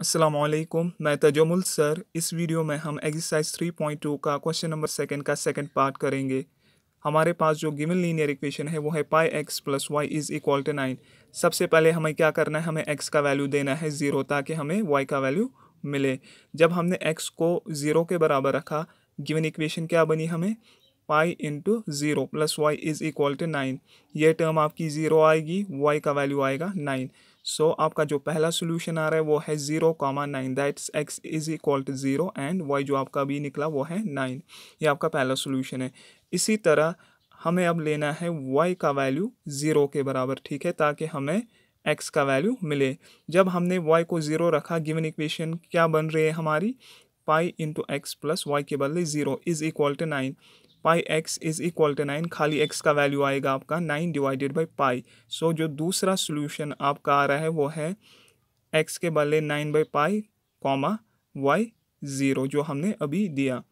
असलम मैं तजमुल सर इस वीडियो में हम एक्सरसाइज 3.2 का क्वेश्चन नंबर सेकंड का सेकंड पार्ट करेंगे हमारे पास जो गिवन लीनियर इक्वेशन है वो है pi x plus y is equal to nine सबसे पहले हमें क्या करना है हमें एक्स का वैल्यू देना है ज़ीरो ताकि हमें वाई का वैल्यू मिले जब हमने एक्स को ज़ीरो के बराबर रखा गिवन इक्वेशन क्या बनी हमें pi into zero plus y is equal to nine ये टर्म आपकी ज़ीरो आएगी वाई का वैल्यू आएगा नाइन सो so, आपका जो पहला सोल्यूशन आ रहा है वो है zero comma nine that's x is equal to zero and y जो आपका अभी निकला वो है नाइन ये आपका पहला सोल्यूशन है इसी तरह हमें अब लेना है वाई का वैल्यू ज़ीरो के बराबर ठीक है ताकि हमें एक्स का वैल्यू मिले जब हमने वाई को ज़ीरो रखा गिवन इक्वेशन क्या बन रही है हमारी pi into x plus y के बदले zero is equal to nine pi x is equal to nine खाली एक्स का वैल्यू आएगा आपका nine divided by pi so जो दूसरा सोल्यूशन आपका आ रहा है वो है एक्स के बदले nine by pi comma y zero जो हमने अभी दिया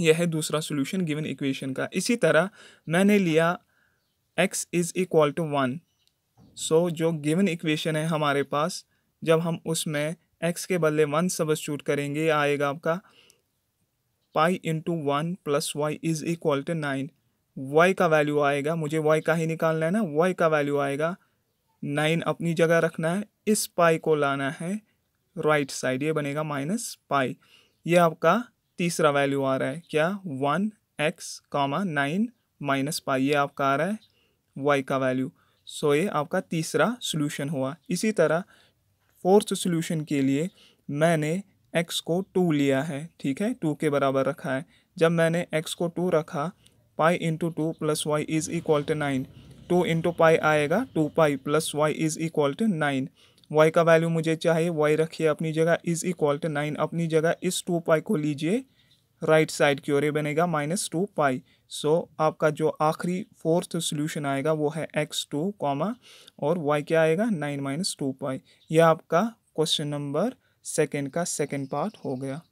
यह है दूसरा सोल्यूशन गिवन इक्वेशन का इसी तरह मैंने लिया x is equal to one so जो गिवन इक्वेशन है हमारे पास जब हम उसमें एक्स के बदले वन सबस्टूट करेंगे आएगा आपका pi into one plus y is equal to nine y का वैल्यू आएगा मुझे वाई का ही निकालना है ना वाई का वैल्यू आएगा नाइन अपनी जगह रखना है इस पाई को लाना है राइट साइड ये बनेगा माइनस पाई ये आपका तीसरा वैल्यू आ रहा है क्या one x comma nine minus pi ये आपका आ रहा है वाई का वैल्यू सो ये आपका तीसरा सोल्यूशन हुआ इसी तरह फोर्थ सोल्यूशन के लिए मैंने एक्स को टू लिया है ठीक है टू के बराबर रखा है जब मैंने एक्स को टू रखा pi into two plus y is equal to nine two into pi आएगा two pi plus y is equal to nine y का वैल्यू मुझे चाहिए वाई रखिए अपनी जगह इज़ इक्वल टू नाइन अपनी जगह इस टू पाई को लीजिए राइट साइड की ओर बनेगा माइनस टू पाई सो आपका जो आखिरी फोर्थ सोल्यूशन आएगा वो है एक्स टू कॉमा और वाई क्या आएगा नाइन माइनस टू पाई यह आपका क्वेश्चन नंबर सेकेंड का सेकेंड पार्ट हो गया